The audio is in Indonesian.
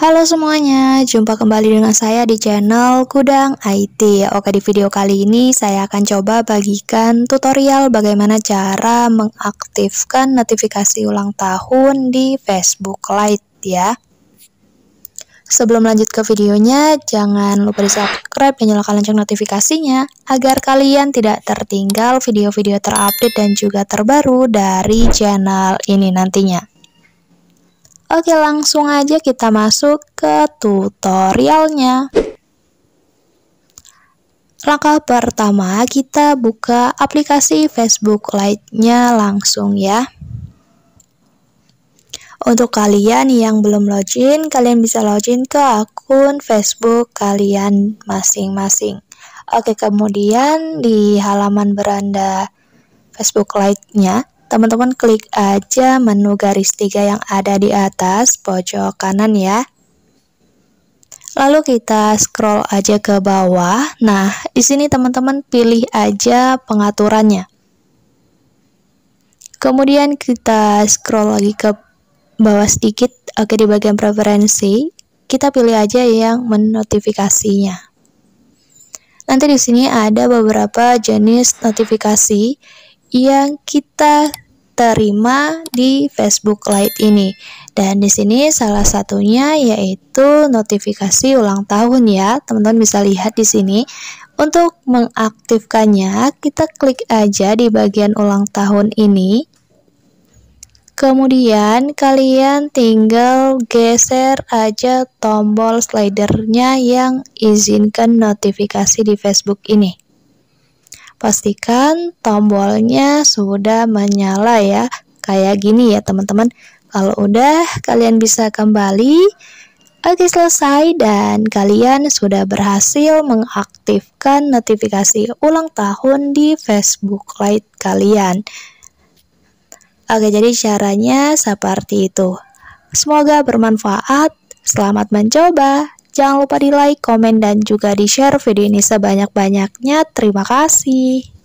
Halo semuanya, jumpa kembali dengan saya di channel Kudang IT Oke di video kali ini saya akan coba bagikan tutorial bagaimana cara mengaktifkan notifikasi ulang tahun di Facebook Lite ya Sebelum lanjut ke videonya, jangan lupa di subscribe dan nyalakan lonceng notifikasinya agar kalian tidak tertinggal video-video terupdate dan juga terbaru dari channel ini nantinya. Oke langsung aja kita masuk ke tutorialnya Langkah pertama kita buka aplikasi Facebook Lite-nya langsung ya untuk kalian yang belum login, kalian bisa login ke akun Facebook kalian masing-masing. Oke, kemudian di halaman beranda Facebook Lite-nya, teman-teman klik aja menu garis tiga yang ada di atas pojok kanan ya Lalu kita scroll aja ke bawah. Nah, di sini teman-teman pilih aja pengaturannya. Kemudian kita scroll lagi ke bawah sedikit. Oke, di bagian preferensi, kita pilih aja yang menotifikasinya. Nanti di sini ada beberapa jenis notifikasi yang kita terima di Facebook Lite ini. Dan di sini salah satunya yaitu notifikasi ulang tahun ya. Teman-teman bisa lihat di sini. Untuk mengaktifkannya, kita klik aja di bagian ulang tahun ini. Kemudian kalian tinggal geser aja tombol slidernya yang izinkan notifikasi di Facebook ini pastikan tombolnya sudah menyala ya kayak gini ya teman-teman kalau udah kalian bisa kembali oke selesai dan kalian sudah berhasil mengaktifkan notifikasi ulang tahun di Facebook Lite kalian oke jadi caranya seperti itu semoga bermanfaat selamat mencoba Jangan lupa di like, komen, dan juga di share video ini sebanyak-banyaknya. Terima kasih.